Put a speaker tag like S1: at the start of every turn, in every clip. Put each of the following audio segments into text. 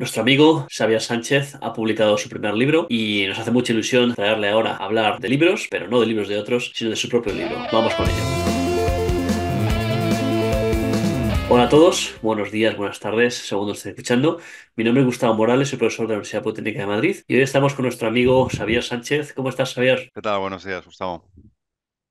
S1: Nuestro amigo Xavier Sánchez ha publicado su primer libro y nos hace mucha ilusión traerle ahora a hablar de libros, pero no de libros de otros, sino de su propio libro. Vamos con ello. Hola a todos, buenos días, buenas tardes, segundo estoy escuchando. Mi nombre es Gustavo Morales, soy profesor de la Universidad Politécnica de Madrid y hoy estamos con nuestro amigo Xavier Sánchez. ¿Cómo estás, Xavier? ¿Qué tal? Buenos días, Gustavo.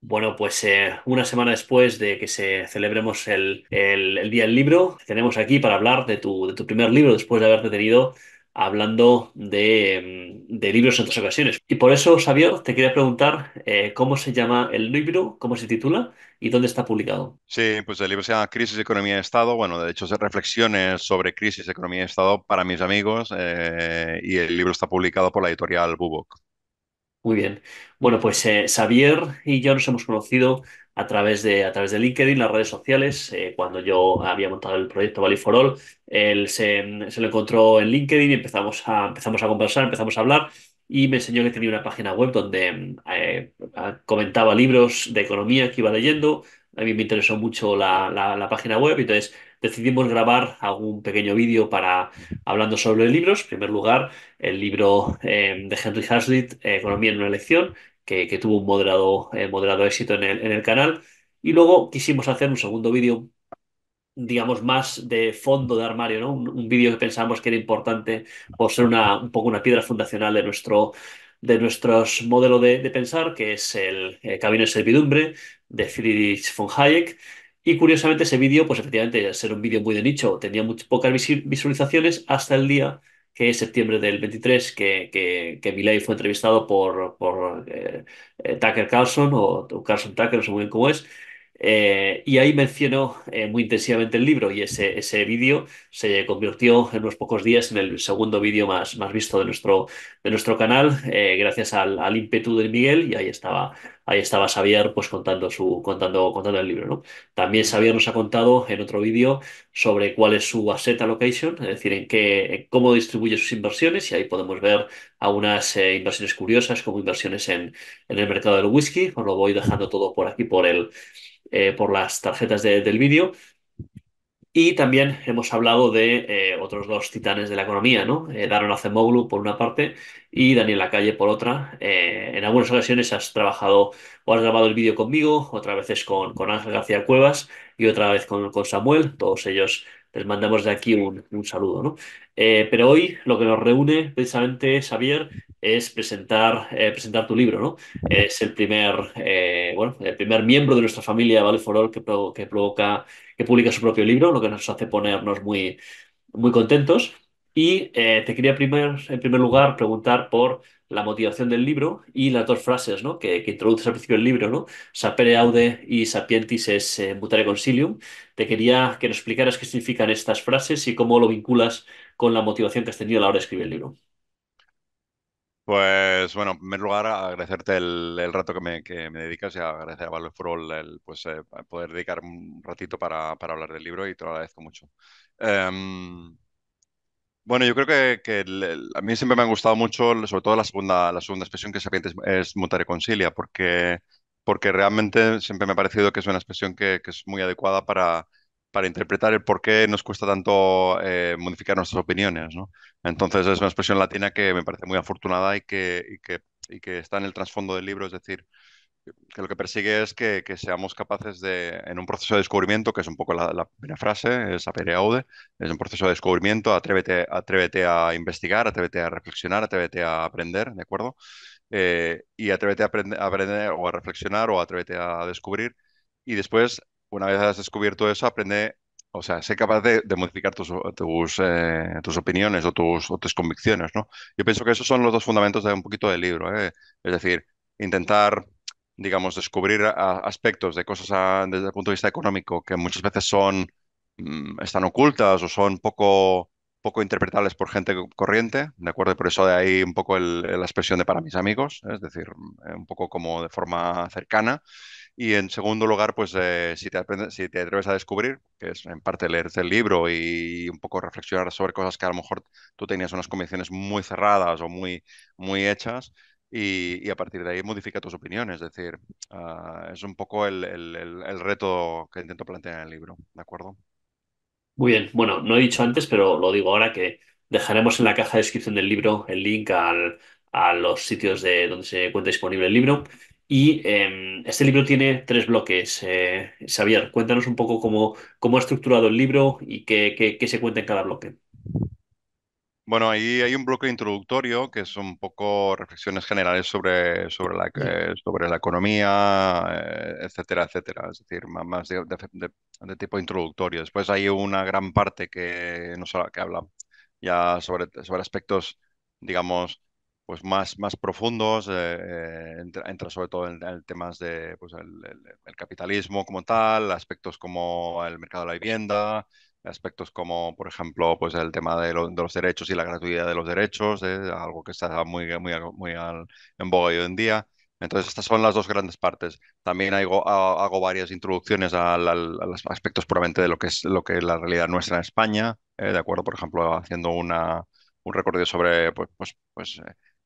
S1: Bueno, pues eh, una semana después de que se celebremos el, Día del Libro, tenemos aquí para hablar de tu, de tu primer libro después de haberte tenido hablando de, mm, libros en otras ocasiones. Y por eso, Xavier, te quería preguntar eh, cómo se llama el libro, cómo se titula y dónde está publicado.
S2: Sí, pues el libro se llama Crisis, Economía y Estado. Bueno, de hecho, es reflexiones sobre crisis, economía y Estado para mis amigos eh, y el libro está publicado por la editorial Bubok. Muy bien.
S1: Bueno, pues eh, Xavier y yo nos hemos conocido a través de, a través de LinkedIn, las redes sociales. Eh, cuando yo había montado el proyecto Valley for All, él se, se, lo encontró en LinkedIn y empezamos a, empezamos a conversar, empezamos a hablar y me enseñó que tenía una página web donde eh, comentaba libros de economía que iba leyendo. A mí me interesó mucho la, la, página web, y entonces decidimos grabar algún pequeño vídeo para hablando sobre libros. En primer lugar, el libro eh, de Henry Hazlitt, Economía en una elección, que, tuvo un moderado, eh, moderado éxito en el, en el canal. Y luego quisimos hacer un segundo vídeo digamos, más de fondo de armario, Un, vídeo que pensamos que era importante por ser una, un poco una piedra fundacional de nuestro de nuestros modelo de, pensar, que es el eh, Camino de Servidumbre de Friedrich von Hayek, y curiosamente ese vídeo, pues efectivamente, al ser un vídeo muy de nicho, tenía muy pocas visualizaciones hasta el día que es septiembre del 23, que, que, fue entrevistado por, por eh, eh, Tucker Carlson o, o Carlson Tucker, no sé muy bien cómo es, eh, y ahí mencionó eh, muy intensivamente el libro y ese, ese vídeo se convirtió en unos pocos días en el segundo vídeo más, más visto de nuestro, de nuestro canal, eh, gracias al, ímpetu de Miguel y ahí estaba, ahí estaba Xavier pues contando, su, contando, contando el libro. ¿no? También Xavier nos ha contado en otro vídeo sobre cuál es su asset allocation, es decir, en qué, cómo distribuye sus inversiones y ahí podemos ver algunas inversiones curiosas como inversiones en, en el mercado del whisky. Os lo voy dejando todo por aquí por el eh, por las tarjetas del vídeo. Y también hemos hablado de eh, otros dos titanes de la economía, ¿no? Eh, Daron Acemoglu por una parte y Daniel Lacalle por otra. Eh, en algunas ocasiones has trabajado o has grabado el vídeo conmigo, otras veces con, con Ángel García Cuevas y otra vez con, con Samuel, todos ellos les mandamos de aquí un, saludo. Eh, pero hoy lo que nos reúne precisamente, Xavier, es presentar, eh, presentar tu libro. ¿no? Es el primer, eh, bueno, el primer miembro de nuestra familia Vale for All que, provoca, que publica su propio libro, lo que nos hace ponernos muy, muy contentos. Y te quería primer, en primer lugar preguntar por la motivación del libro y las dos frases ¿no? que, que introduces al principio del libro, ¿no? Sapere aude y sapientis es eh, mutare consilium. Te quería que nos explicaras qué significan estas frases y cómo lo vinculas con la motivación
S2: que has tenido a la hora de escribir el libro. Pues bueno, en primer lugar, agradecerte el, rato que me, dedicas y agradecer a Valor el, el pues, eh, poder dedicar un ratito para, hablar del libro y te lo agradezco mucho. Em, bueno, yo creo que, a mí siempre me ha gustado mucho, sobre todo la segunda, la segunda expresión que es, es mutare concilia, porque, porque realmente siempre me ha parecido que es una expresión que, es muy adecuada para, interpretar el por qué nos cuesta tanto eh, modificar nuestras opiniones. Entonces es una expresión latina que me parece muy afortunada y que, y que está en el trasfondo del libro, es decir, que lo que persigue es que, seamos capaces de, en un proceso de descubrimiento, que es un poco la, la primera frase, es aude, es un proceso de descubrimiento, atrévete, atrévete a investigar, atrévete a reflexionar, atrévete a aprender, ¿de acuerdo? Eh, y atrévete a aprender, o a reflexionar o atrévete a descubrir. Y después, una vez has descubierto eso, aprende o sea, sé capaz de, modificar eh, tus, opiniones o tus, o tus, convicciones, ¿no? Yo pienso que esos son los dos fundamentos de un poquito del libro, ¿eh? Es decir, intentar digamos, descubrir ah, aspectos de cosas ah, desde el punto de vista económico que muchas veces son, mm, están ocultas o son poco, poco interpretables por gente corriente, ¿de acuerdo? por eso de ahí un poco la expresión de para mis amigos, ¿eh? es decir, mm, un poco como de forma cercana. Y en segundo lugar, pues eh, si, te si te atreves a descubrir, que es en parte leerte el libro y un poco reflexionar sobre cosas que a lo mejor tú tenías unas convicciones muy cerradas o muy, muy hechas, y, a partir de ahí modifica tus opiniones. Es decir, ah, es un poco el, el, reto que intento plantear en el libro, ¿de acuerdo?
S1: Muy bien, bueno, no he dicho antes, pero lo digo ahora que dejaremos en la caja de descripción del libro el link al, a los sitios de donde se cuenta disponible el libro. Y em, este libro tiene tres bloques. Eh, Xavier, cuéntanos un poco
S2: cómo, cómo ha estructurado el libro y qué, qué, qué se cuenta en cada bloque. Bueno, ahí hay un bloque introductorio que es un poco reflexiones generales sobre, la, sobre la economía, eh, etcétera, etcétera. Es decir, más, de, tipo introductorio. Después hay una gran parte que, nos, que habla ya sobre, aspectos, digamos, pues más, más profundos, eh, eh, entra, sobre todo en, temas de pues el, capitalismo como tal, aspectos como el mercado de la vivienda, aspectos como, por ejemplo, pues el tema de, los derechos y la gratuidad de los derechos, eh, algo que está muy, muy, muy al, en boga hoy en día. Entonces, estas son las dos grandes partes. También hago, varias introducciones a, los aspectos puramente de lo que es, lo que es la realidad nuestra en España, eh, de acuerdo, por ejemplo, haciendo una, un recorrido sobre pues, pues, pues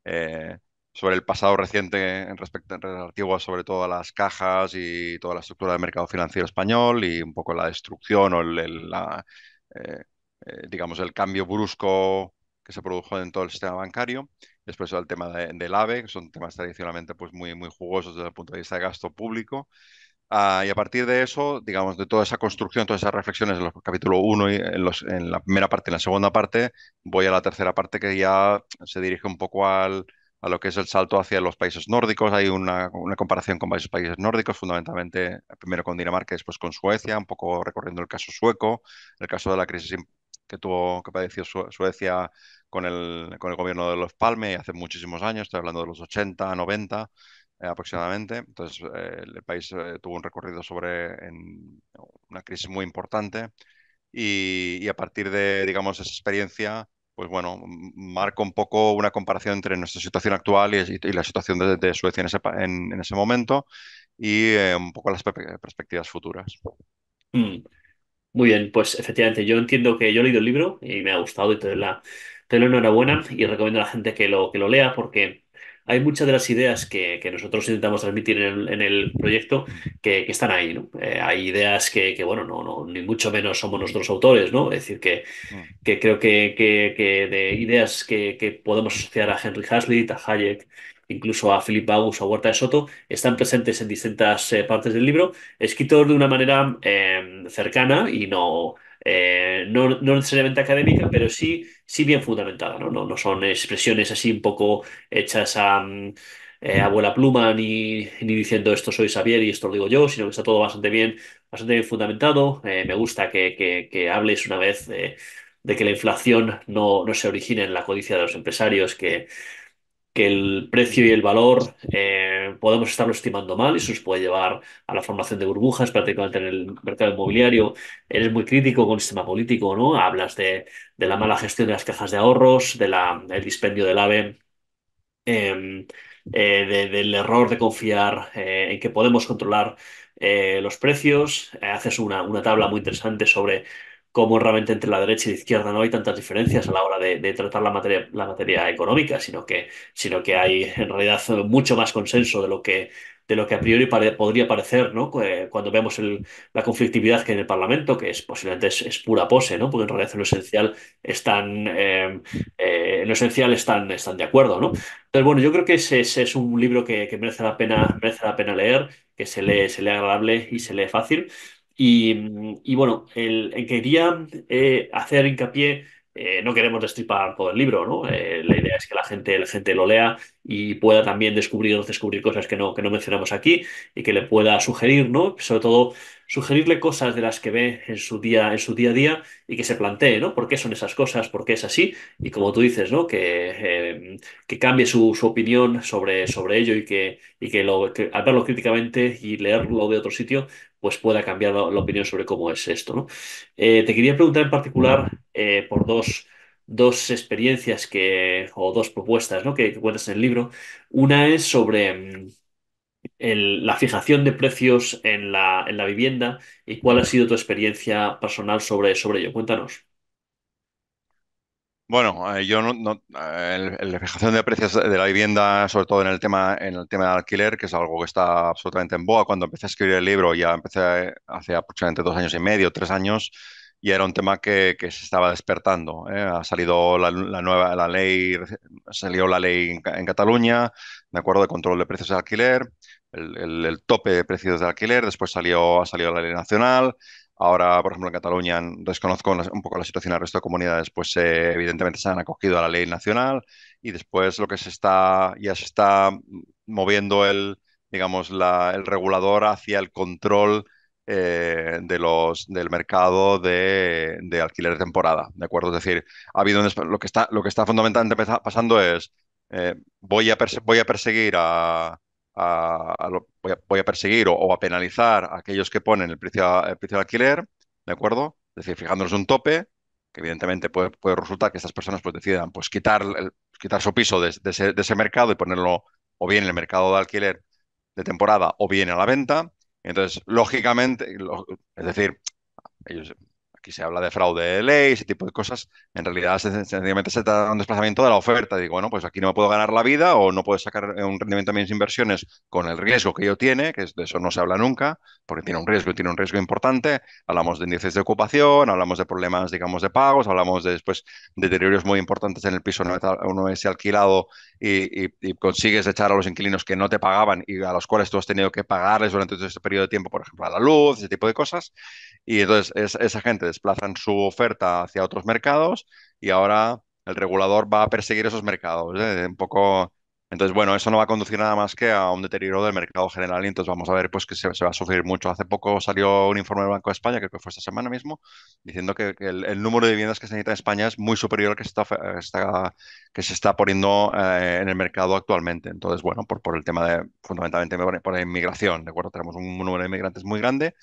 S2: eh, sobre el pasado reciente en respecto relativo sobre todo las cajas y toda la estructura del mercado financiero español y un poco la destrucción o el, eh, eh, digamos el cambio brusco que se produjo en todo el sistema bancario. Después el tema del AVE, que son temas tradicionalmente pues, muy, muy jugosos desde el punto de vista de gasto público. Ah, y a partir de eso, digamos, de toda esa construcción, todas esas reflexiones en los capítulo 1 y en, los, en la primera parte y en la segunda parte, voy a la tercera parte que ya se dirige un poco al, a lo que es el salto hacia los países nórdicos. Hay una, comparación con varios países nórdicos, fundamentalmente primero con Dinamarca, y después con Suecia, un poco recorriendo el caso sueco, el caso de la crisis que tuvo que padeció Suecia con el, gobierno de los Palme hace muchísimos años, estoy hablando de los 80, 90 eh, aproximadamente. Entonces, eh, el país eh, tuvo un recorrido sobre una crisis muy importante y, y a partir de, digamos, esa experiencia pues bueno, marco un poco una comparación entre nuestra situación actual y, la situación de, Suecia en ese, momento y eh, un poco las perspectivas futuras. Mm. Muy bien, pues efectivamente, yo entiendo que yo he leído el libro y me ha gustado y te la,
S1: te enhorabuena y recomiendo a la gente que lo, que lo lea porque hay muchas de las ideas que, nosotros intentamos transmitir en el, proyecto que, están ahí, ¿no? Eh, hay ideas que, bueno, no, no, ni mucho menos somos nosotros autores, ¿no? Es decir, que, mm. que creo que, de ideas que, podemos asociar a Henry Hazlitt, a Hayek, incluso a Philip Bagus o a Huerta de Soto, están presentes en distintas eh, partes del libro, escritos de una manera em, cercana y no eh, no, necesariamente académica, pero sí, sí bien fundamentada, ¿no? No, no son expresiones así un poco hechas a, mm, eh, a pluma ni, diciendo esto soy Xavier y esto lo digo yo, sino que está todo bastante bien, bastante fundamentado. Eh, me gusta que, que, hables una vez de que la inflación no, no se origina en la codicia de los empresarios, que que el precio y el valor eh, podemos estarlo estimando mal y eso nos puede llevar a la formación de burbujas prácticamente en el mercado inmobiliario. Eres muy crítico con el sistema político, ¿no? Hablas de, la mala gestión de las cajas de ahorros, de del dispendio del AVE, em, eh, del error de confiar eh, en que podemos controlar los precios. haces una, una tabla muy interesante sobre cómo realmente entre la derecha y la izquierda no hay tantas diferencias a la hora de, tratar la materia, económica, sino que, sino que hay en realidad mucho más consenso de lo que, de lo que a priori podría parecer, eh, Cuando vemos la conflictividad que hay en el Parlamento, que es posiblemente es, pura pose, ¿no? Porque en realidad en lo esencial están, em, eh, en lo esencial están, están de acuerdo, ¿no? Entonces, bueno, yo creo que ese, es un libro que, merece la pena, merece la pena leer, que se lee, se lee agradable y se lee fácil. Y, bueno, el, quería eh, hacer hincapié eh, no queremos destripar todo el libro, ¿no? Eh, la idea es que la gente, la gente lo lea y pueda también descubrir, descubrir cosas que no, que no mencionamos aquí y que le pueda sugerir, ¿no? Sobre todo, sugerirle cosas de las que ve en su día, en su día a día y que se plantee, ¿no? ¿Por qué son esas cosas? ¿Por qué es así? Y como tú dices, ¿no? Que, em, que cambie su, opinión sobre, sobre ello y que, y que, lo, que al verlo críticamente y leerlo de otro sitio, pues pueda cambiar la, opinión sobre cómo es esto. ¿no? Eh, te quería preguntar en particular eh, por dos, dos, experiencias que, o dos propuestas ¿no? que, cuentas en el libro. Una es sobre mm, la fijación de precios en la, en la, vivienda y cuál ha sido tu
S2: experiencia personal sobre, sobre ello. Cuéntanos. Bueno, eh, yo no, eh, la fijación de precios de la vivienda, sobre todo en el tema en el tema del alquiler, que es algo que está absolutamente en boa. Cuando empecé a escribir el libro, ya empecé hace aproximadamente dos años y medio, tres años, y era un tema que, se estaba despertando. ¿eh? Ha salido la, nueva la ley, salió la ley en, Cataluña, de acuerdo de control de precios de alquiler, el, tope de precios de alquiler. Después salió ha salido la ley nacional. Ahora, por ejemplo, en Cataluña desconozco un poco la situación del resto de comunidades, pues eh, evidentemente se han acogido a la ley nacional y después lo que se está, ya se está moviendo el, digamos, el regulador hacia el control eh, de los, del mercado de, alquiler de temporada, ¿de acuerdo? Es decir, ha habido lo, que está, lo que está fundamentalmente pasando es, eh, voy, a voy a perseguir a, voy a, perseguir o, o, a penalizar a aquellos que ponen el precio, precio de alquiler, ¿de acuerdo? Es decir, fijándonos un tope, que evidentemente puede, resultar que estas personas pues, decidan pues, quitar, quitar su piso de, ese, mercado y ponerlo o bien en el mercado de alquiler de temporada o bien a la venta. Entonces, lógicamente, es decir, ellos aquí se habla de fraude de ley, ese tipo de cosas, en realidad sencillamente se da un desplazamiento de la oferta. Digo, bueno, pues aquí no me puedo ganar la vida o no puedo sacar eh, un rendimiento a mis inversiones con el riesgo que yo tiene, que de eso no se habla nunca, porque tiene un riesgo tiene un riesgo importante. Hablamos de índices de ocupación, hablamos de problemas, digamos, de pagos, hablamos de después deterioros muy importantes en el piso, uno es alquilado y, consigues echar a los inquilinos que no te pagaban y a los cuales tú has tenido que pagarles durante todo este periodo de tiempo, por ejemplo, a la luz, ese tipo de cosas. Y entonces esa gente desplazan su oferta hacia otros mercados y ahora el regulador va a perseguir esos mercados. ¿eh? Un poco. Entonces, bueno, eso no va a conducir nada más que a un deterioro del mercado general y entonces vamos a ver pues, que se, va a sufrir mucho. Hace poco salió un informe del Banco de España, creo que fue esta semana mismo, diciendo que, el, número de viviendas que se necesita en España es muy superior al que se está, que se está poniendo eh, en el mercado actualmente. Entonces, bueno, por, por el tema de, fundamentalmente, por la inmigración, ¿de acuerdo? Tenemos un número de inmigrantes muy grande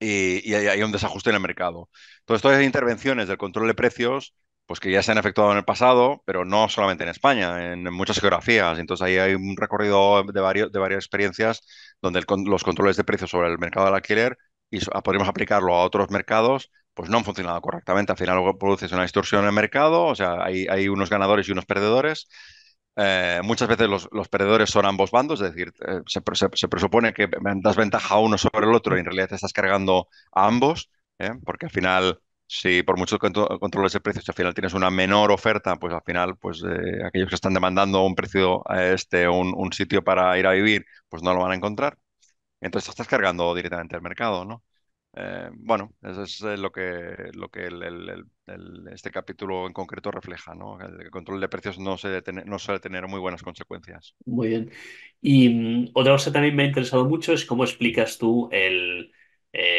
S2: y, hay un desajuste en el mercado. Entonces, todas las intervenciones del control de precios pues que ya se han efectuado en el pasado, pero no solamente en España, en, muchas geografías. Entonces ahí hay un recorrido de, de varias experiencias donde los controles de precios sobre el mercado del alquiler y ah, podríamos aplicarlo a otros mercados, pues no han funcionado correctamente. Al final produces una distorsión en el mercado, o sea, hay unos ganadores y unos perdedores. Eh, muchas veces los, perdedores son ambos bandos, es decir, eh, se, presupone que das ventaja a uno sobre el otro y en realidad te estás cargando a ambos, ¿eh? porque al final, si por muchos controles de precios, al final tienes una menor oferta, pues al final, pues aquellos que están demandando un precio, este, un, sitio para ir a vivir, pues no lo van a encontrar. Entonces estás cargando directamente al mercado, ¿no? Eh, bueno, eso es eh, lo que, lo que este capítulo en concreto refleja, ¿no? El control de precios no, suele tener muy buenas consecuencias. Muy bien. Y mm, otra cosa que también me ha interesado mucho es cómo explicas tú eh,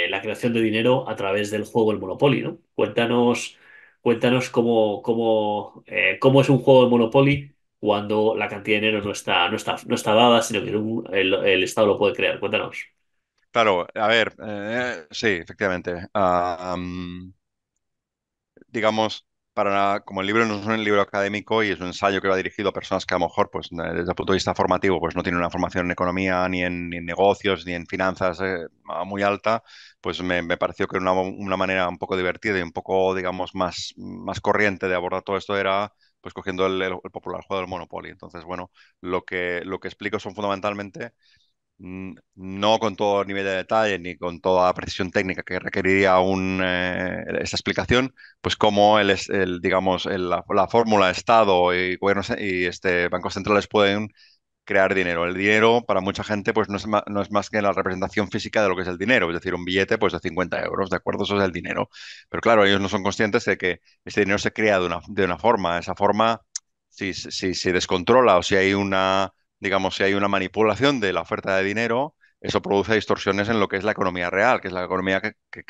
S2: la creación
S1: de dinero a través del juego El Monopoly, Cuéntanos, cuéntanos cómo, es un juego de Monopoly cuando la cantidad de dinero no está, no no está dada, sino
S2: que el Estado lo puede crear. Cuéntanos. Claro, a ver, eh, sí, efectivamente. Ah, mm, digamos, para, como el libro no es un libro académico y es un ensayo que va dirigido a personas que a lo mejor, pues, eh, desde el punto de vista formativo, pues no tienen una formación en economía, ni en, negocios, ni en finanzas eh, muy alta, pues me, pareció que una, una, manera un poco divertida y un poco, digamos, más, más corriente de abordar todo esto era pues cogiendo el, el, popular juego del Monopoly. Entonces, bueno, lo que, lo que explico son fundamentalmente no con todo nivel de detalle ni con toda la precisión técnica que requeriría un, eh, esta explicación, pues cómo el, el, digamos, la, fórmula Estado y y este, bancos centrales pueden crear dinero. El dinero para mucha gente pues no es, no es, más que la representación física de lo que es el dinero, es decir, un billete pues de 50 euros, ¿de acuerdo? Eso es el dinero. Pero claro, ellos no son conscientes de que este dinero se crea de una, de una forma. Esa forma, si, se descontrola o si hay una digamos, si hay una manipulación de la oferta de dinero, eso produce distorsiones en lo que es la economía real, que es la economía que,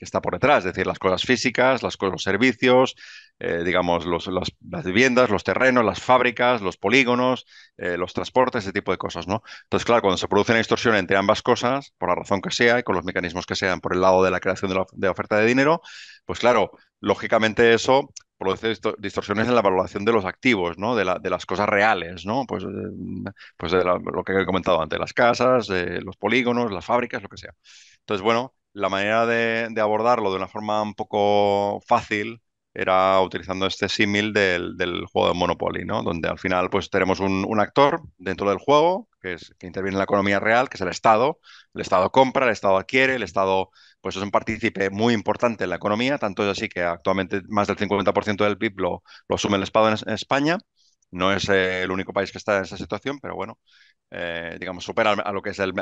S2: está por detrás, es decir, las cosas físicas, las, los servicios, eh, digamos, las viviendas, los terrenos, las fábricas, los polígonos, eh, los transportes, ese tipo de cosas, ¿no? Entonces, claro, cuando se produce una distorsión entre ambas cosas, por la razón que sea y con los mecanismos que sean por el lado de la creación de la oferta de dinero, pues claro, lógicamente eso produce distorsiones en la valoración de los activos, ¿no? De, las cosas reales, ¿no? Pues, eh, pues de lo que he comentado antes, las casas, eh, los polígonos, las fábricas, lo que sea. Entonces, bueno, la manera de, abordarlo de una forma un poco fácil era utilizando este símil del, juego de Monopoly, ¿no? Donde al final pues tenemos un, actor dentro del juego que interviene en la economía real, que es el Estado. El Estado compra, el Estado adquiere, el Estado pues es un partícipe muy importante en la economía, tanto es así que actualmente más del 50% del PIB lo, lo asume el Estado en España. No es eh, el único país que está en esa situación, pero bueno, eh, digamos, supera a lo que es el,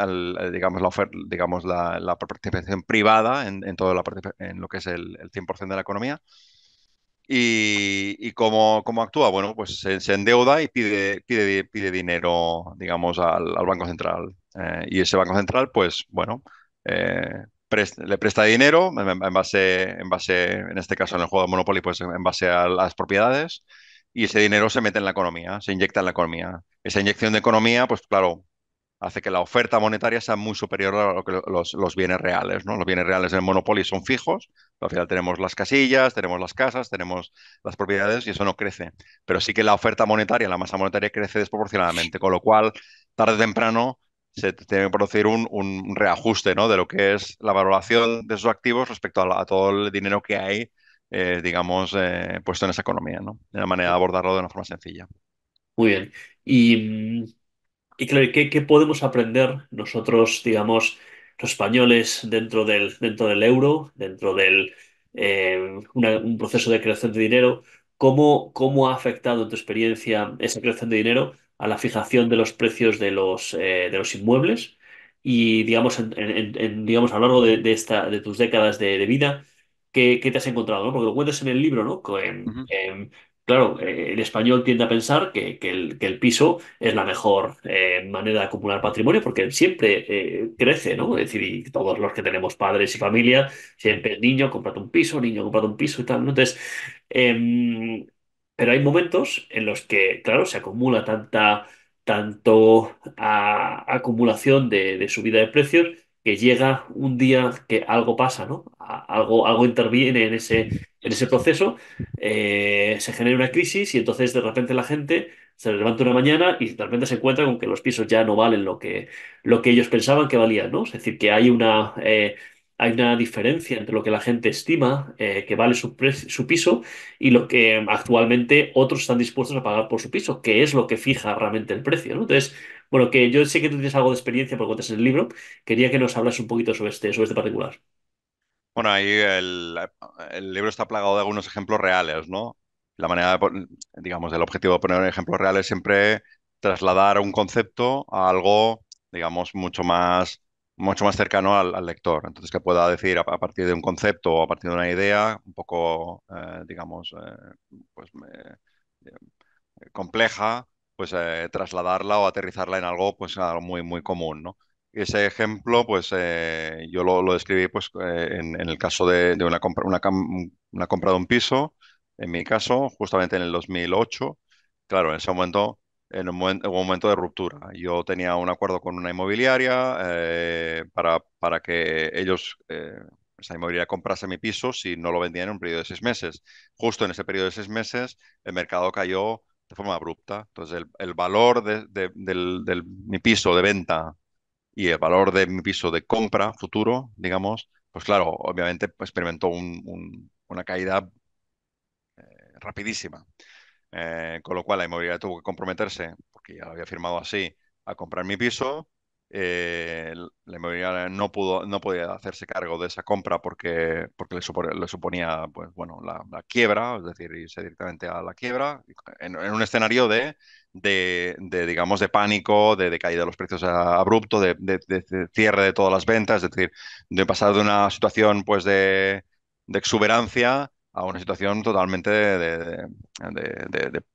S2: eh, digamos, la, oferta, digamos, la, participación privada en, todo lo que es el, 100% de la economía. ¿Y, y cómo, actúa? Bueno, pues se, endeuda y pide, pide, dinero, digamos, al, al Banco Central. y ese Banco Central, pues, bueno, le presta dinero en, base, en base, en este caso en el juego de Monopoly, pues en base a las propiedades y ese dinero se mete en la economía, se inyecta en la economía. Esa inyección de economía, pues claro, hace que la oferta monetaria sea muy superior a lo que los, bienes reales, ¿no? Los bienes reales en Monopoly son fijos, al final tenemos las casillas, tenemos las casas, tenemos las propiedades y eso no crece. Pero sí que la oferta monetaria, la masa monetaria crece desproporcionadamente, con lo cual, tarde o temprano, se tiene que producir un, reajuste ¿no? de lo que es la valoración de esos activos respecto a, todo el dinero que hay, eh, digamos, eh, puesto en esa economía. ¿no? De la manera de abordarlo de una forma sencilla. Muy bien.
S1: Y, mm, ¿qué, podemos aprender nosotros, digamos, los españoles dentro del, dentro del euro, dentro del eh, un proceso de creación de dinero? ¿Cómo, ¿Cómo ha afectado en tu experiencia esa creación de dinero? a la fijación de los precios de los, eh, de los inmuebles y, digamos, digamos a lo largo de, esta, tus décadas de, vida, ¿qué, te has encontrado? ¿no? Porque lo cuentas en el libro, ¿no? claro, el eh, español tiende a pensar que, el, que el, piso es la mejor eh, manera de acumular patrimonio porque siempre crece, ¿no? Es decir, todos los que tenemos padres y familia, siempre, niño, cómprate un piso, niño, cómprate un piso y tal, ¿no? Entonces, em, pero hay momentos en los que, claro, se acumula tanta tanto ah, acumulación de, subida de precios que llega un día que algo pasa, ¿no? algo, algo interviene en ese, en ese proceso, eh, se genera una crisis y entonces de repente la gente se levanta una mañana y de repente se encuentra con que los pisos ya no valen lo que, lo que ellos pensaban que valían, ¿no? Es decir, que hay una... Eh, hay una diferencia entre lo que la gente estima eh, que vale su, piso y lo que actualmente otros están dispuestos a pagar por su piso, que es lo que fija realmente el precio. ¿no? Entonces, bueno, que yo sé que tú tienes algo de experiencia porque estás en el libro, quería que nos hablas un poquito este, sobre este, particular.
S2: Bueno, ahí el, libro está plagado de algunos ejemplos reales, ¿no? La manera, de, digamos, el objetivo de poner ejemplos reales siempre trasladar un concepto a algo, digamos, mucho más mucho más cercano al, lector. Entonces, que pueda decir a, partir de un concepto o a partir de una idea un poco, eh, digamos, eh, pues, eh, compleja, pues trasladarla o aterrizarla en algo pues, algo muy, muy común, ¿no? Ese ejemplo, pues yo lo, describí pues, en, el caso de, una, compra, una, una compra de un piso, en mi caso, justamente en el 2008. Claro, en ese momento en un, momento de ruptura. Yo tenía un acuerdo con una inmobiliaria eh, para, para, que ellos, eh, esa inmobiliaria, comprase mi piso si no lo vendían en un periodo de seis meses. Justo en ese periodo de seis meses, el mercado cayó de forma abrupta. Entonces, el, valor de, del, mi piso de venta y el valor de mi piso de compra futuro, digamos, pues claro, obviamente experimentó una caída eh, rapidísima. Eh, con lo cual la inmobiliaria tuvo que comprometerse, porque ya lo había firmado así, a comprar mi piso. Eh, la inmobiliaria no pudo, podía hacerse cargo de esa compra porque, le, suponía, pues, la, quiebra, es decir, irse directamente a la quiebra, en, un escenario de, pánico, de, caída de los precios abrupto, de, cierre de todas las ventas, es decir, de pasar de una situación pues, de exuberancia a una situación totalmente de,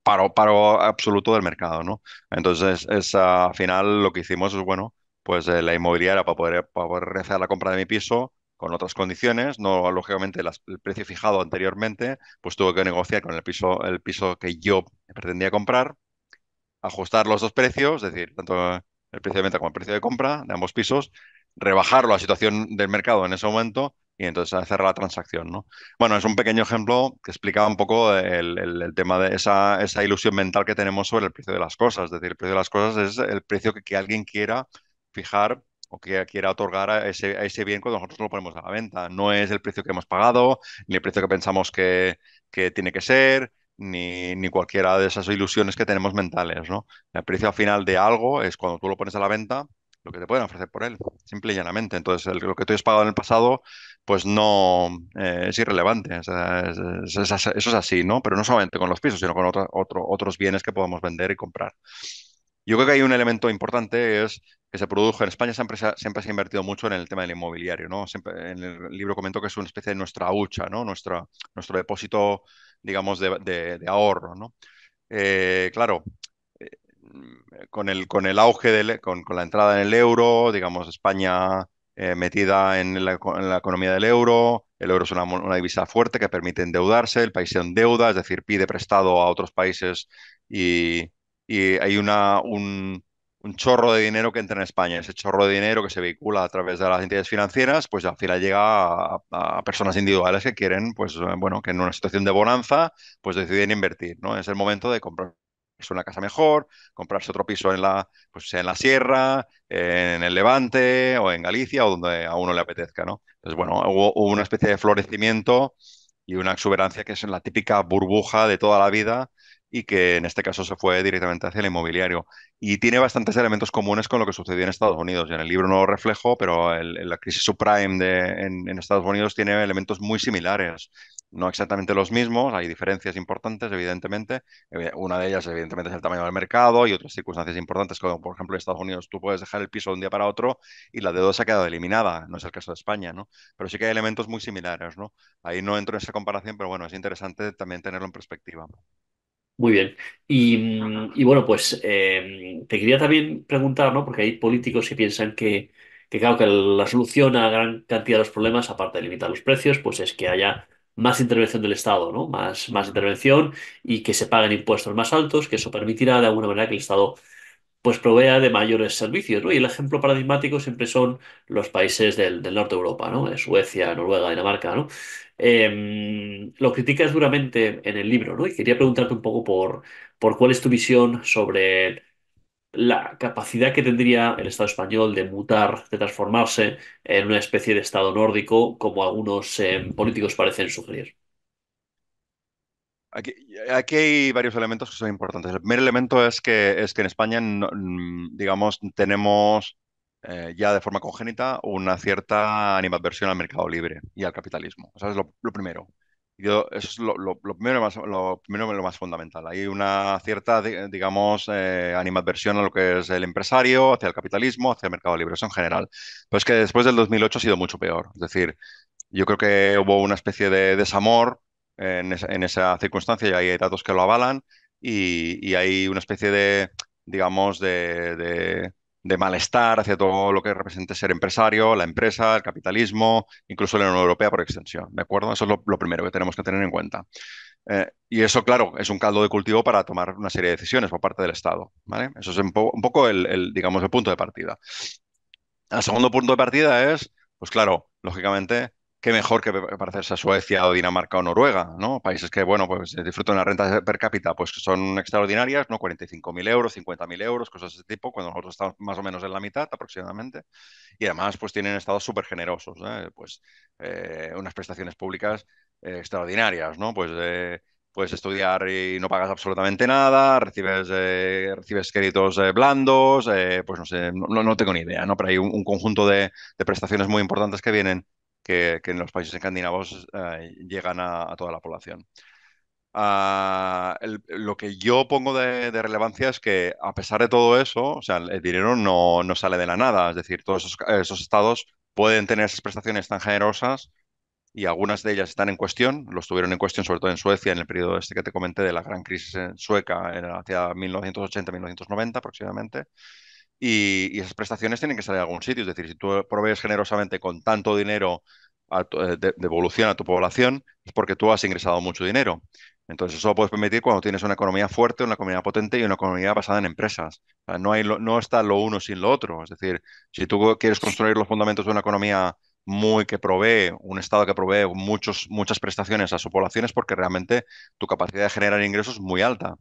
S2: paro, paro, absoluto del mercado, Entonces, al final lo que hicimos es, bueno, pues eh, la inmobiliaria para poder, realizar la compra de mi piso con otras condiciones, no lógicamente el precio fijado anteriormente, pues tuve que negociar con el piso, el piso que yo pretendía comprar, ajustar los dos precios, es decir, tanto el precio de venta como el precio de compra de ambos pisos, rebajarlo a la situación del mercado en ese momento y entonces cerrar la transacción, ¿no? Bueno, es un pequeño ejemplo que explicaba un poco el, tema de esa, ilusión mental que tenemos sobre el precio de las cosas. Es decir, el precio de las cosas es el precio que, alguien quiera fijar o que quiera otorgar a ese, bien cuando nosotros lo ponemos a la venta. No es el precio que hemos pagado, ni el precio que pensamos que, tiene que ser, ni, ni, cualquiera de esas ilusiones que tenemos mentales, ¿no? El precio al final de algo es cuando tú lo pones a la venta que te pueden ofrecer por él, simple y llanamente. Entonces, lo que tú has pagado en el pasado, pues no eh, es irrelevante. eso es así, ¿no? Pero no solamente con los pisos, sino con otros bienes que podamos vender y comprar. Yo creo que hay un elemento importante es que se produjo en España siempre se, ha, siempre ha invertido mucho en el tema del inmobiliario, ¿no? en el libro comento que es una especie de nuestra hucha, ¿no? Nuestra, nuestro depósito, digamos, de, ahorro, ¿no? Eh, claro, con el, con el auge, con, la entrada en el euro, digamos, España eh, metida en la, economía del euro, el euro es una, una, divisa fuerte que permite endeudarse, el país se endeuda, es decir, pide prestado a otros países y, y hay una, un, chorro de dinero que entra en España. Ese chorro de dinero que se vehicula a través de las entidades financieras, pues al final llega a, a personas individuales que quieren, pues eh, bueno, que en una situación de bonanza, pues deciden invertir, ¿no? Es el momento de comprar es una casa mejor, comprarse otro piso en la, pues en la sierra, en el Levante o en Galicia o donde a uno le apetezca, ¿no? Entonces, bueno, hubo, una especie de florecimiento y una exuberancia que es la típica burbuja de toda la vida y que en este caso se fue directamente hacia el inmobiliario. Y tiene bastantes elementos comunes con lo que sucedió en Estados Unidos. en el libro no lo reflejo, pero la crisis subprime de, en, en, Estados Unidos tiene elementos muy similares no exactamente los mismos, hay diferencias importantes, evidentemente. Eh, una de ellas, evidentemente, es el tamaño del mercado y otras circunstancias importantes, como por ejemplo en Estados Unidos tú puedes dejar el piso de un día para otro y la deuda se ha quedado eliminada, no es el caso de España, ¿no? Pero sí que hay elementos muy similares, ¿no? Ahí no entro en esa comparación, pero bueno, es interesante también tenerlo en perspectiva.
S1: Muy bien. Y, mm, bueno, pues em, te quería también preguntar, ¿no? Porque hay políticos que piensan que, que claro, que la solución a gran cantidad de los problemas, aparte de limitar los precios, pues es que haya más intervención del Estado, ¿no? Más, más intervención y que se paguen impuestos más altos, que eso permitirá de alguna manera que el Estado pues provea de mayores servicios, ¿no? Y el ejemplo paradigmático siempre son los países del, del norte de Europa, ¿no? Eh, Suecia, Noruega, Dinamarca, ¿no? Em, lo criticas duramente en el libro, ¿no? Y quería preguntarte un poco por, por cuál es tu visión sobre la capacidad que tendría el Estado español de mutar, de transformarse en una especie de Estado nórdico, como algunos eh, políticos parecen sugerir.
S2: Aquí, hay varios elementos que son importantes. El primer elemento es que, es que en España, mm, digamos, tenemos eh, ya de forma congénita una cierta animadversión al mercado libre y al capitalismo. es lo primero eso es lo, lo, lo primero más, lo más fundamental. Hay una cierta, digamos, eh, animadversión a lo que es el empresario, hacia el capitalismo, hacia el mercado libre, eso en general. Pero es que después del 2008 ha sido mucho peor. Es decir, yo creo que hubo una especie de desamor en, esa, circunstancia y hay datos que lo avalan y, hay una especie de, digamos, de de malestar hacia todo lo que represente ser empresario, la empresa, el capitalismo, incluso la Unión Europea por extensión. ¿De acuerdo? Eso es lo, primero que tenemos que tener en cuenta. Eh, y eso, claro, es un caldo de cultivo para tomar una serie de decisiones por parte del Estado. ¿vale? Eso es un, poco el, digamos, el punto de partida. El segundo punto de partida es, pues claro, lógicamente, qué mejor que parecerse a Suecia o Dinamarca o Noruega, ¿no? Países que, bueno, pues eh, disfrutan una renta per cápita, pues son extraordinarias, ¿no? 45.000 euros, 50.000 euros, cosas de ese tipo, cuando nosotros estamos más o menos en la mitad aproximadamente. Y además, pues tienen estados súper generosos, ¿eh? Pues eh, unas prestaciones públicas extraordinarias, ¿no? Pues puedes estudiar y no pagas absolutamente nada, recibes, recibes créditos blandos, pues no sé, no, tengo ni idea, ¿no? Pero hay un, conjunto de prestaciones muy importantes que vienen que, en los países escandinavos eh, llegan a, toda la población. Ah, lo que yo pongo de, relevancia es que a pesar de todo eso, o sea, el dinero no, no sale de la nada, es decir, todos esos, estados pueden tener esas prestaciones tan generosas y algunas de ellas están en cuestión, los tuvieron en cuestión sobre todo en Suecia en el periodo este que te comenté de la gran crisis sueca en hacia 1980-1990 aproximadamente y, esas prestaciones tienen que salir de algún sitio. Es decir, si tú provees generosamente con tanto dinero eh, de, devolución a tu población, es porque tú has ingresado mucho dinero. Entonces, eso lo puedes permitir cuando tienes una economía fuerte, una economía potente y una economía basada en empresas. no, hay no está lo uno sin lo otro. Es decir, si tú quieres construir los fundamentos de una economía muy que provee, un Estado que provee muchos, muchas prestaciones a su población, es porque realmente tu capacidad de generar ingresos es muy alta.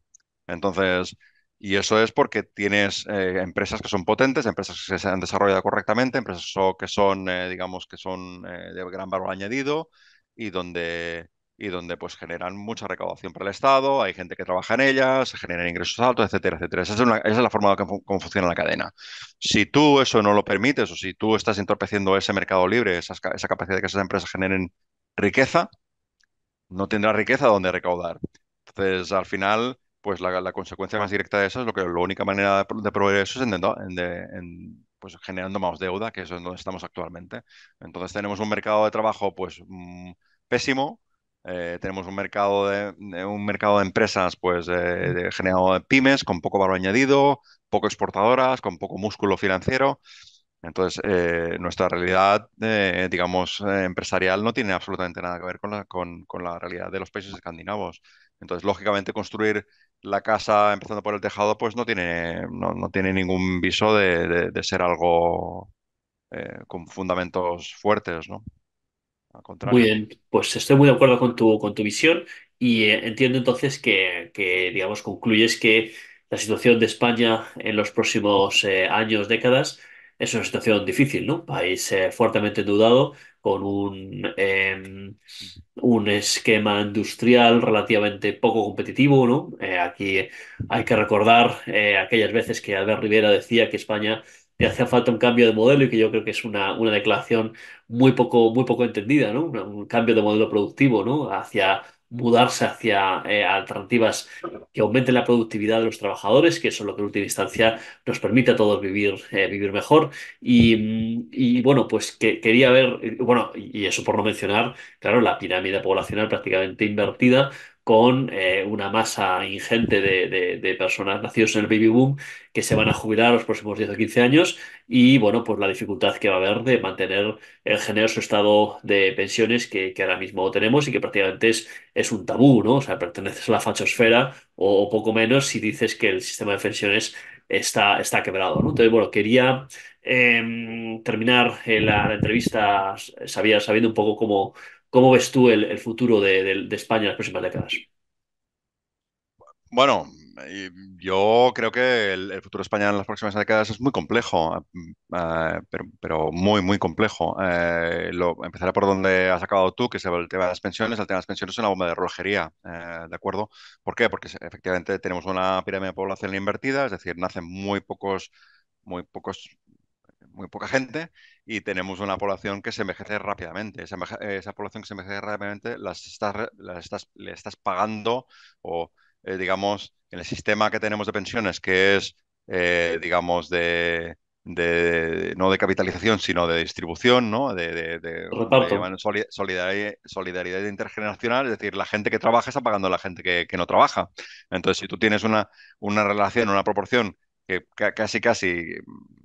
S2: Entonces, y eso es porque tienes eh, empresas que son potentes, empresas que se han desarrollado correctamente, empresas que son, eh, digamos, que son eh, de gran valor añadido y donde, y donde pues generan mucha recaudación para el Estado, hay gente que trabaja en ellas, se generan ingresos altos, etcétera, etcétera. Esa es, la forma como, funciona la cadena. Si tú eso no lo permites o si tú estás entorpeciendo ese mercado libre, esa capacidad de que esas empresas generen riqueza, no tendrás riqueza donde recaudar. Entonces, al final pues la, consecuencia más directa de eso es lo que la única manera de, proveer eso es en, pues generando más deuda, que es donde estamos actualmente. Entonces tenemos un mercado de trabajo pues mm, pésimo, eh, tenemos un mercado de, un mercado de empresas pues de, generado de pymes con poco valor añadido, poco exportadoras, con poco músculo financiero. Entonces, eh, nuestra realidad, eh, digamos, empresarial no tiene absolutamente nada que ver con la, con, con la realidad de los países escandinavos. Entonces, lógicamente, construir la casa empezando por el tejado, pues no tiene, no, no tiene ningún viso de, ser algo eh, con fundamentos fuertes, ¿no? Muy bien,
S1: pues estoy muy de acuerdo con tu, con tu visión y eh, entiendo entonces que, digamos, concluyes que la situación de España en los próximos eh, años, décadas, es una situación difícil, ¿no? Un país eh, fuertemente endeudado, con un, em, un esquema industrial relativamente poco competitivo, ¿no? Eh, aquí hay que recordar eh, aquellas veces que Albert Rivera decía que España le hacía falta un cambio de modelo y que yo creo que es una, una declaración muy poco, muy poco entendida, ¿no? Un, un cambio de modelo productivo, ¿no? Hacia mudarse hacia eh, alternativas que aumenten la productividad de los trabajadores, que eso es lo que en última instancia nos permite a todos vivir, eh, vivir mejor. Y, mm, y bueno, pues que, quería ver, eh, bueno, y eso por no mencionar, claro, la pirámide poblacional prácticamente invertida, con eh, una masa ingente de, personas nacidos en el baby boom que se van a jubilar los próximos 10 o 15 años y, bueno, pues la dificultad que va a haber de mantener el generoso estado de pensiones que, ahora mismo tenemos y que prácticamente es, es, un tabú, ¿no? O sea, perteneces a la fachosfera o, o, poco menos si dices que el sistema de pensiones está, está quebrado, ¿no? Entonces, bueno, quería em, terminar eh, la, la, entrevista sabía, sabiendo un poco cómo
S2: ¿Cómo ves tú el, futuro de, España en las próximas décadas? Bueno, yo creo que el, futuro de España en las próximas décadas es muy complejo, eh, pero, muy, muy complejo. Eh, empezaré por donde has acabado tú, que es el tema de las pensiones. El tema de las pensiones es una bomba de relojería, eh, ¿de acuerdo? ¿Por qué? Porque efectivamente tenemos una pirámide de población invertida, es decir, nacen muy pocos, muy pocos, muy poca gente y tenemos una población que se envejece rápidamente. Eh, esa, población que se envejece rápidamente las estás, estás, le estás pagando o, eh, digamos, en el sistema que tenemos de pensiones, que es, eh, digamos, de, no de capitalización, sino de distribución, ¿no? De, solidaridad, solidaridad, intergeneracional, es decir, la gente que trabaja está pagando a la gente que, no trabaja. Entonces, si tú tienes una, una relación, una proporción que casi casi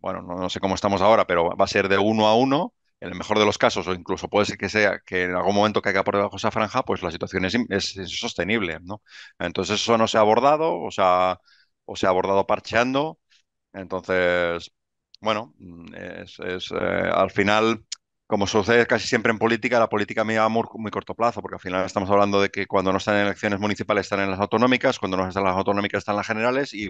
S2: bueno, no, sé cómo estamos ahora, pero va a ser de uno a uno, en el mejor de los casos, o incluso puede ser que sea que en algún momento caiga por debajo esa franja, pues la situación es, es, ¿no? Entonces eso no se ha abordado, o sea, o se ha abordado parcheando, entonces, bueno, mm, es, eh, al final como sucede casi siempre en política, la política me muy, corto plazo, porque al final estamos hablando de que cuando no están en elecciones municipales están en las autonómicas, cuando no están en las autonómicas están las generales y,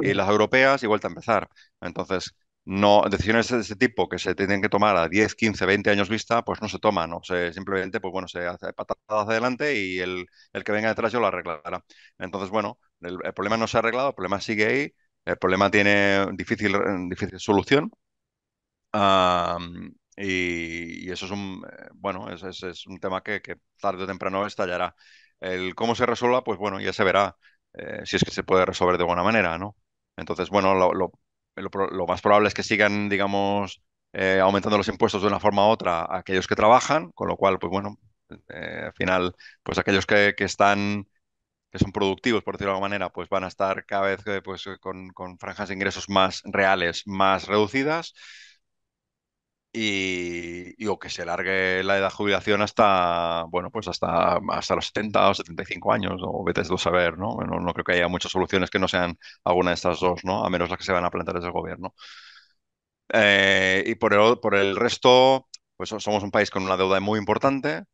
S2: y las europeas y vuelta a empezar. Entonces, no, decisiones de ese tipo que se tienen que tomar a 10, 15, 20 años vista, pues no se toman, ¿no? Se, simplemente, pues bueno, se hace patadas hacia adelante y el, el, que venga detrás yo lo arreglará. Entonces, bueno, el, problema no se ha arreglado, el problema sigue ahí, el problema tiene difícil, difícil solución. Y, eso es un, eh, bueno, es, un tema que, tarde o temprano estallará. El cómo se resuelva, pues bueno, ya se verá eh, si es que se puede resolver de buena manera, ¿no? Entonces, bueno, lo, más probable es que sigan, digamos, eh, aumentando los impuestos de una forma u otra aquellos que trabajan, con lo cual, pues bueno, al final, pues aquellos que, están, que son productivos, por decirlo de alguna manera, pues van a estar cada vez pues, con, con franjas de ingresos más reales, más reducidas y, o que se largue la edad de jubilación hasta, bueno, pues hasta, hasta los 70 o 75 años, o vete a saber, ¿no? no creo que haya muchas soluciones que no sean alguna de estas dos, ¿no? A menos las que se van a plantear desde el gobierno. Eh, y por el, por el resto, pues somos un país con una deuda muy importante,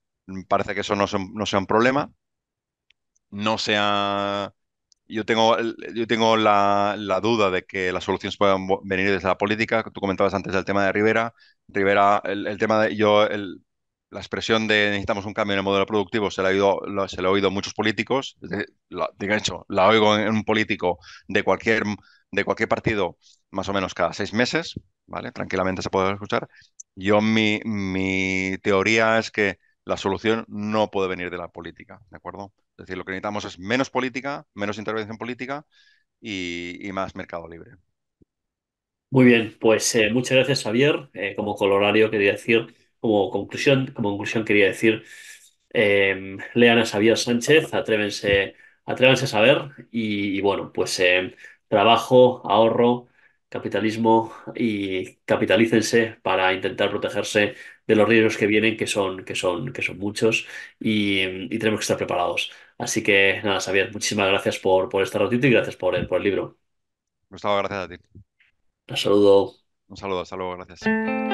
S2: parece que eso no, no sea un problema, no sea yo tengo, yo tengo la, la, duda de que las soluciones puedan venir desde la política. Tú comentabas antes el tema de Rivera. Rivera, el, tema de yo, el, la expresión de necesitamos un cambio en el modelo productivo se la, ha oído, se ha oído a muchos políticos. De, hecho, la oigo en, un político de cualquier, de cualquier partido más o menos cada seis meses, ¿vale? Tranquilamente se puede escuchar. Yo, mi, mi teoría es que la solución no puede venir de la política, ¿de acuerdo? Es decir, lo que necesitamos es menos política, menos intervención política y, más mercado libre. Muy bien, pues eh,
S1: muchas gracias, Javier. Eh, como colorario quería decir, como conclusión, como conclusión quería decir, em, lean a Javier Sánchez, atrévense, a saber y, y bueno, pues em, trabajo, ahorro, capitalismo y capitalícense para intentar protegerse de los riesgos que vienen, que son, que son, que son muchos, y, tenemos que estar preparados. Así que nada, Xavier, muchísimas gracias por, por este y gracias por el, por el libro. Gustavo, gracias a ti. Un saludo. Un saludo,
S2: hasta luego, gracias.